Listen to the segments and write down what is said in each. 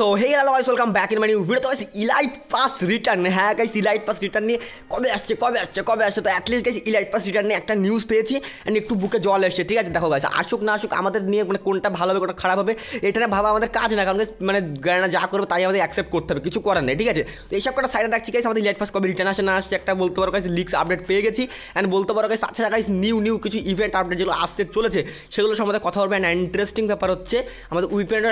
so hey hello guys welcome back in my new video তো guys elite pass return হ্যাঁ guys elite pass return নিয়ে কবে আসছে কবে আসছে কবে আসছে তো at least guys elite pass return নিয়ে একটা নিউজ পেয়েছি অ্যান্ড একটু বুকে জল এসছে ঠিক আছে দেখো গাইস আসুক না আসুক আমাদের নিয়ে মানে কোনটা ভালো হবে কোনটা খারাপ হবে এটা না ভাবা আমাদের কাজ না কারণ মানে গায়না যা করবে তাই আমাদের অ্যাকসেপ্ট করতে হবে কিছু করার নেই ঠিক আছে তো এইসব কটা সাইডে রাখছি গাইস আমাদের ইলাইট পাস কবে রিটার্ন আসে না আসছে একটা বলতে পারো গাইস লিক্স আপডেট পেয়ে গেছি অ্যান্ড বলতে পারো গাইস তাছাড়া গাইস নিউ নিউ কিছু ইভেন্ট আপডেট যেগুলো আসতে চলেছে সেগুলো সম্বন্ধে কথা বলবে অ্যান্ড ইন্টারেস্টিং ব্যাপার হচ্ছে আমাদের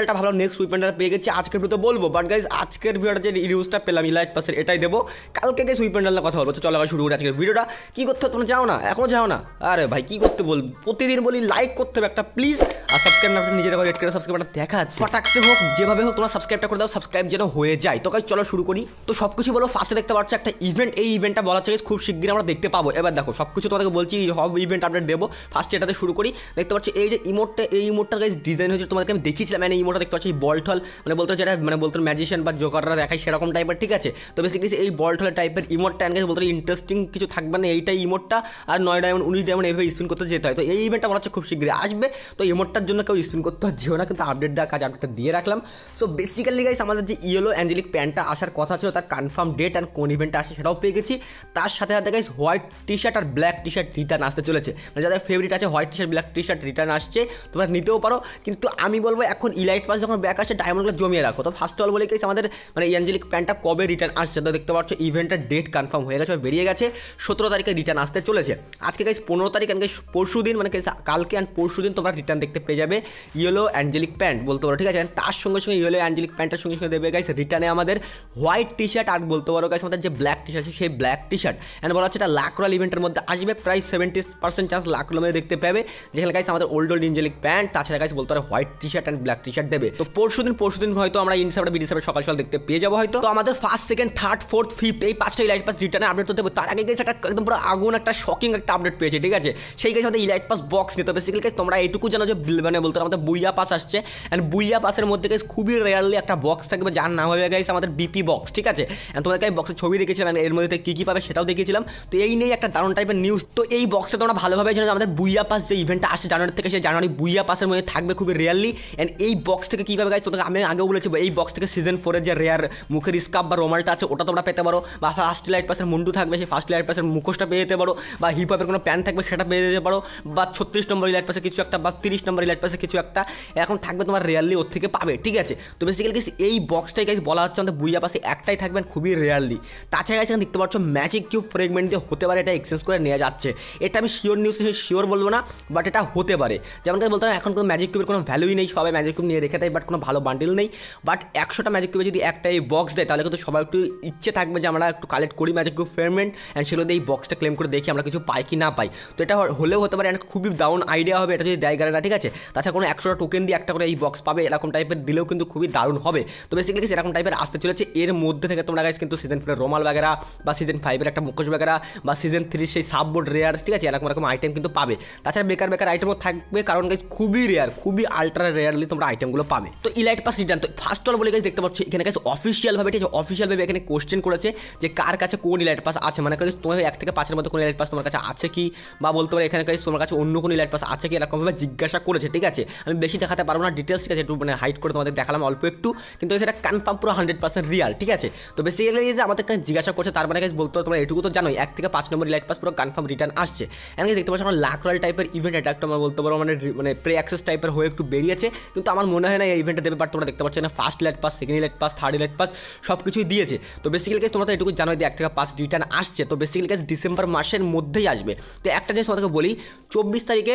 একটা ভালো নেক্সট উইপেন্ডাল পেয়ে গেছি আজকে তো বলবো বাট গাইজ আজকের ভিডিওটা যে রিউজটা পেলাম ইলাইট পাসের এটাই দেবো কালকে গাইজ উই প্যান্ডেলের কথা বলবো তো চলো শুরু করে আজকের ভিডিওটা কী করতে হবে তোমরা যাও না এখনও যাও না আরে ভাই কী করতে বল প্রতিদিন বলি লাইক করতে হবে একটা প্লিজ আর সাবস্ক্রাইব না নিজের রেড করে সাবস্ক্রাইবটা আছে ফটাকসে হোক যেভাবে হোক তোমরা সাবস্ক্রাইবটা করে দাও সাবস্ক্রাইব যেন হয়ে যায় তো কাজ চলো শুরু করি তো সব কিছু বলো ফার্স্টে দেখতে পাচ্ছ একটা ইভেন্ট এই ইভেন্টটা বলা চাই খুব শীঘ্রই আমরা দেখতে পাবো এবার দেখো সব কিছু তোমাদেরকে বলছি সব ইভেন্ট আপডেট দেবো ফার্স্টে এটাতে শুরু করি দেখতে পাচ্ছি এই যে ইমোটটা এই ইমোটটা গাইজ ডিজাইন হয়েছে তোমাদেরকে আমি দেখিয়েছিলাম মানে ইমোটটা দেখতে পাচ্ছি এই বল মানে বলতো যেটা মানে বলতো ম্যাজিশিয়ান বা জোকাররা দেখায় সেরকম টাইপের ঠিক আছে তো বেসিক্যালি এই বল টাইপের ইমোটটা এনগেজ বলতো ইন্টারেস্টিং কিছু থাকবে না এইটাই ইমোটটা আর নয় ডায়মন্ড উনিশ ডায়মন্ড এভাবে স্পিন করতে যেতে হয় তো এই ইভেন্টটা বলা হচ্ছে খুব শীঘ্রই আসবে তো ইমোটটা আপডেটটার জন্য কেউ স্পিন করতে যেও না কিন্তু আপডেট দেওয়ার কাজ আপডেটটা দিয়ে রাখলাম সো বেসিক্যালি গাইস আমাদের যে ইয়েলো অ্যাঞ্জেলিক প্যান্টটা আসার কথা ছিল তার কনফার্ম ডেট অ্যান্ড কোন ইভেন্টটা আসে সেটাও পেয়ে গেছি তার সাথে সাথে গাইস হোয়াইট টি শার্ট আর ব্ল্যাক টি শার্ট রিটার্ন আসতে চলেছে মানে যাদের ফেভারিট আছে white T shirt black T shirt return আসছে তোমরা নিতেও পারো কিন্তু আমি বলবো এখন ইলাইট পাস যখন ব্যাক আসে ডায়মন্ডগুলো জমিয়ে রাখো তো ফার্স্ট অল বলে গেছে আমাদের মানে অ্যাঞ্জেলিক প্যান্টটা কবে রিটার্ন আসছে তো দেখতে পাচ্ছ ইভেন্টের ডেট কনফার্ম হয়ে গেছে বেরিয়ে গেছে সতেরো তারিখে রিটার্ন আসতে চলেছে আজকে গাইস পনেরো তারিখ অ্যান্ড পরশু দিন মানে কালকে অ্যান্ড পরশু দিন তোমরা রিটার্ন দেখতে পেয়ে যাবে ইয়েলো অ্যাঞ্জেলিক প্যান্ট বলতে পারো ঠিক আছে তার সঙ্গে সঙ্গে ইয়েলো অ্যাঞ্জেলিক প্যান্টের সঙ্গে সঙ্গে দেবে গাইছে রিটার্নে আমাদের হোয়াইট টি শার্ট আর বলতে পারো গাইছে আমাদের যে ব্ল্যাক টি শার্ট সেই ব্ল্যাক টি শার্ট অ্যান্ড বলা হচ্ছে এটা লাকরাল ইভেন্টের মধ্যে আসবে প্রায় সেভেন্টি পার্সেন্ট চান্স লাকরাল মধ্যে দেখতে পাবে যেখানে গাইস আমাদের ওল্ড ওল্ড অ্যাঞ্জেলিক প্যান্ট তাছাড়া গাইছে বলতে পারো white T shirt and black T shirt দেবে তো পরশু দিন পরশু দিন হয়তো আমরা ইনসাপটা সাপে সকাল সকাল দেখতে পেয়ে যাবো হয়তো তো আমাদের first second third fourth fifth এই পাঁচটা ইলাইট পাস রিটার্নে আপডেট তো দেবো তার আগে গেছে একটা একদম পুরো আগুন একটা শকিং একটা আপডেট পেয়েছে ঠিক আছে সেই গেছে আমাদের ইলাইট পাস বক্স নিতে হবে সেগুলো তোমরা এইটুকু জানো যে ইলেভেনে বলতে আমাদের বুইয়া পাস আসছে অ্যান্ড বুইয়া পাসের মধ্যে গাইস খুবই রেয়ারলি একটা বক্স থাকবে যার নাম হবে গাইস আমাদের বিপি বক্স ঠিক আছে অ্যান্ড তোমাদেরকে আমি বক্সের ছবি দেখেছিলাম এর মধ্যে কী কী পাবে সেটাও দেখেছিলাম তো এই নিয়ে একটা দারুণ টাইপের নিউজ তো এই বক্সটা তোমরা ভালোভাবে জানো আমাদের বুইয়া পাস যে ইভেন্টটা আসছে জানুয়ারি থেকে সে জানুয়ারি বুইয়া পাসের মধ্যে থাকবে খুবই রেয়ারলি অ্যান্ড এই বক্স থেকে কীভাবে গাইস তোমাকে আমি আগেও বলেছি এই বক্স থেকে সিজন ফোরের যে রেয়ার মুখের স্কাপ বা রোমালটা আছে ওটা তোমরা পেতে পারো বা ফার্স্ট লাইট পাসের মুন্ডু থাকবে সেই ফার্স্ট লাইট পাসের মুখোশটা পেয়ে যেতে পারো বা হিপ হপের কোনো প্যান থাকবে সেটা পেয়ে যেতে পারো বা ছত্রিশ নম্বর লাইট পাসে কিছু একটা বা তিরিশ নম্বর লেট পাশে কিছু একটা এখন থাকবে তোমার রেয়ারলি ওর থেকে পাবে ঠিক আছে তো বেসিক্যালি গাইস এই বক্সটাই গাইস বলা হচ্ছে আমাদের বুইয়া পাশে একটাই থাকবেন খুবই রেয়ারলি তাছাড়া গাইস এখানে দেখতে পাচ্ছ ম্যাজিক কিউ ফ্রেগমেন্ট দিয়ে হতে পারে এটা এক্সচেঞ্জ করে নেওয়া যাচ্ছে এটা আমি শিওর নিউজ শিওর বলবো না বাট এটা হতে পারে যেমন কাজ বলতাম এখন কোনো ম্যাজিক কিউবের কোনো ভ্যালুই নেই সবাই ম্যাজিক কিউব নিয়ে রেখে দেয় বাট কোনো ভালো বান্ডিল নেই বাট একশোটা ম্যাজিক কিউবে যদি একটা এই বক্স দেয় তাহলে কিন্তু সবার একটু ইচ্ছে থাকবে যে আমরা একটু কালেক্ট করি ম্যাজিক কিউব ফ্রেগমেন্ট অ্যান্ড সেগুলো এই বক্সটা ক্লেম করে দেখি আমরা কিছু পাই কি না পাই তো এটা হলেও হতে পারে অ্যান্ড খুবই ডাউন আইডিয়া হবে এটা যদি দেয় গাড়িটা ঠিক আছে তাছাড়া কোনো একশোটা টোকেন দিয়ে একটা করে এই বক্স পাবে এরকম টাইপের দিলেও কিন্তু খুবই দারুণ হবে তো বেসিক্যালি সেরকম টাইপের আসতে চলেছে এর মধ্যে থেকে তোমরা গাইজ কিন্তু সিজন ফোরের রোমাল বাগেরা বা সিজন ফাইভের একটা মুখোশ বাগেরা বা সিজন থ্রির সেই সাববোর্ড রেয়ার ঠিক আছে এরকম এরকম আইটেম কিন্তু পাবে তাছাড়া বেকার বেকার আইটেমও থাকবে কারণ গাইজ খুবই রেয়ার খুবই আলট্রা রেয়ারলি তোমরা আইটেমগুলো পাবে তো ইলাইট পাস রিটার্ন তো ফার্স্ট অল বলে গেছে দেখতে পাচ্ছি এখানে গাছ অফিসিয়ালভাবে ঠিক আছে অফিসিয়ালভাবে এখানে কোশ্চেন করেছে যে কার কাছে কোন ইলাইট পাস আছে মানে গাইজ তোমার এক থেকে পাঁচের মধ্যে কোন ইলাইট পাস তোমার কাছে আছে কি বা বলতে পারে এখানে কাছে তোমার কাছে অন্য কোনো ইলাইট পাস আছে কি এরকমভাবে জিজ্ঞাসা করেছে রয়েছে ঠিক আছে আমি বেশি দেখাতে পারবো না ডিটেলস ঠিক আছে একটু মানে হাইড করে তোমাদের দেখালাম অল্প একটু কিন্তু সেটা কনফার্ম পুরো হান্ড্রেড পার্সেন্ট রিয়াল ঠিক আছে তো বেসিক্যালি যে আমাদের এখানে জিজ্ঞাসা করছে তার মানে বলতে তোমরা এটুকু তো জানোই এক থেকে পাঁচ নম্বর লাইট পাস পুরো কনফার্ম রিটার্ন আসছে এমনকি দেখতে পাচ্ছি আমার লাখ রয়াল টাইপের ইভেন্ট এটা একটা আমরা বলতে পারবো মানে মানে প্রে অ্যাক্সেস টাইপের হয়ে একটু বেরিয়েছে কিন্তু আমার মনে হয় না এই ইভেন্টটা দেবে বাট তোমরা দেখতে পাচ্ছ না first light pass second light pass third light pass সব কিছুই দিয়েছে তো বেসিক্যালি তোমরা তো এটুকু জানোই যে এক থেকে পাঁচ রিটার্ন আসছে তো বেসিক্যালি ডিসেম্বর মাসের মধ্যেই আসবে তো একটা জিনিস তোমাদেরকে বলি চব্বিশ তারিখে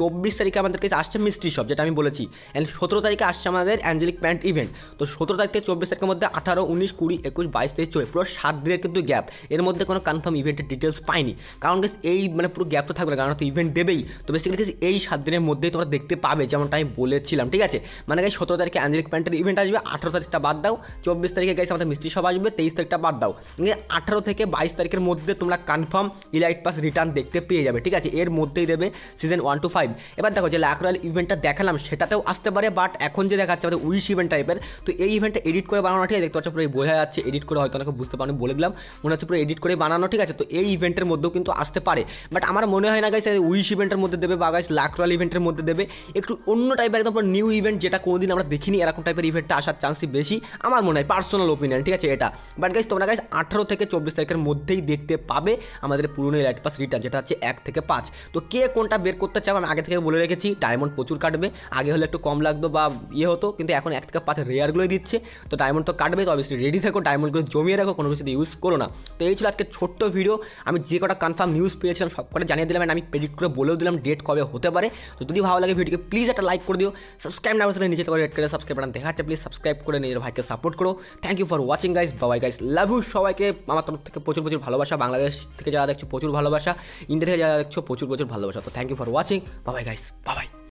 চব্বিশ তারিখে আমাদের কাছে আসছে মিস্ট্রি শপ যেটা আমি বলেছি অ্যান্ড সতেরো তারিখে আসছে আমাদের অ্যাঞ্জেলিক প্যান্ট ইভেন্ট তো সতেরো তারিখ থেকে চব্বিশ তারিখের মধ্যে আঠারো উনিশ কুড়ি একুশ বাইশ তেইশ চব্বিশ পুরো সাত দিনের কিন্তু গ্যাপ এর মধ্যে কোনো কনফার্ম ইভেন্টের ডিটেলস পাইনি কারণ এই মানে পুরো গ্যাপ তো থাকবে কারণ তো ইভেন্ট দেবেই তো বেসিক্যালি এই সাত দিনের মধ্যেই তোমরা দেখতে পাবে যেমনটা আমি বলেছিলাম ঠিক আছে মানে গাই সতেরো তারিখে অ্যাঞ্জেলিক প্যান্টের ইভেন্ট আসবে আঠারো তারিখটা বাদ দাও চব্বিশ তারিখে গাইছে আমাদের মিস্ট্রি সব আসবে তেইশ তারিখটা বাদ দাও মানে আঠারো থেকে বাইশ তারিখের মধ্যে তোমরা কনফার্ম ইলাইট পাস রিটার্ন দেখতে পেয়ে যাবে ঠিক আছে এর মধ্যেই দেবে সিজন ওয়ান টু ফাইভ এবার দেখো যে লাখ রয়্যাল ইভেন্টটা দেখালাম সেটাতেও আসতে পারে বাট এখন যে দেখাচ্ছে আমাদের উইশ ইভেন্ট টাইপের তো এই ইভেন্টটা এডিট করে বানানো ঠিক আছে দেখতে পাচ্ছ পুরো বোঝা যাচ্ছে এডিট করে হয়তো অনেকে বুঝতে পারেন বলে দিলাম মনে হচ্ছে পুরো এডিট করে বানানো ঠিক আছে তো এই ইভেন্টের মধ্যেও কিন্তু আসতে পারে বাট আমার মনে হয় না গাইস উইশ ইভেন্টের মধ্যে দেবে বা গাছ লাখ রয়্যাল ইভেন্টের মধ্যে দেবে একটু অন্য টাইপের একদম নিউ ইভেন্ট যেটা কোনোদিন আমরা দেখিনি এরকম টাইপের ইভেন্টটা আসার চান্সই বেশি আমার মনে হয় পার্সোনাল ওপিনিয়ন ঠিক আছে এটা বাট গাইস তোমরা গাছ আঠারো থেকে চব্বিশ তারিখের মধ্যেই দেখতে পাবে আমাদের পুরনো লাইট পাস রিটার্ন যেটা হচ্ছে এক থেকে পাঁচ তো কে কোনটা বের করতে চাও আমি আগে থেকে বলে রেখেছি টাইম ডায়মন্ড প্রচুর কাটবে আগে হলে একটু কম লাগতো বা ইয়ে হতো কিন্তু এখন এক থেকে পাঁচের রেয়ারগুলোই দিচ্ছে তো ডায়মন্ড তো কাটবে তো অবশ্যই রেডি থাকো ডায়মন্ডগুলো জমিয়ে রাখো কোনো কিছু ইউজ করো না তো এই ছিল আজকে ছোট্ট ভিডিও আমি যে কটা কনফার্ম নিউজ পেয়েছিলাম সব কটা জানিয়ে দিলাম আমি প্রেডিক্ট করে বলেও দিলাম ডেট কবে হতে পারে তো যদি ভালো লাগে ভিডিওকে প্লিজ একটা লাইক করে দিও সাবস্ক্রাইব না করে নিজে করে রেড করে সাবস্ক্রাইব বাটন দেখাচ্ছে প্লিজ সাবস্ক্রাইব করে নিজের ভাইকে সাপোর্ট করো thank you for watching guys Babai guys love you সবাইকে আমার তরফ থেকে প্রচুর প্রচুর ভালোবাসা বাংলাদেশ থেকে যারা দেখছো প্রচুর ভালোবাসা ইন্ডিয়া থেকে যারা দেখছো প্রচুর প্রচুর ভালোবাসা তো thank you for watching Babai guys বাবাই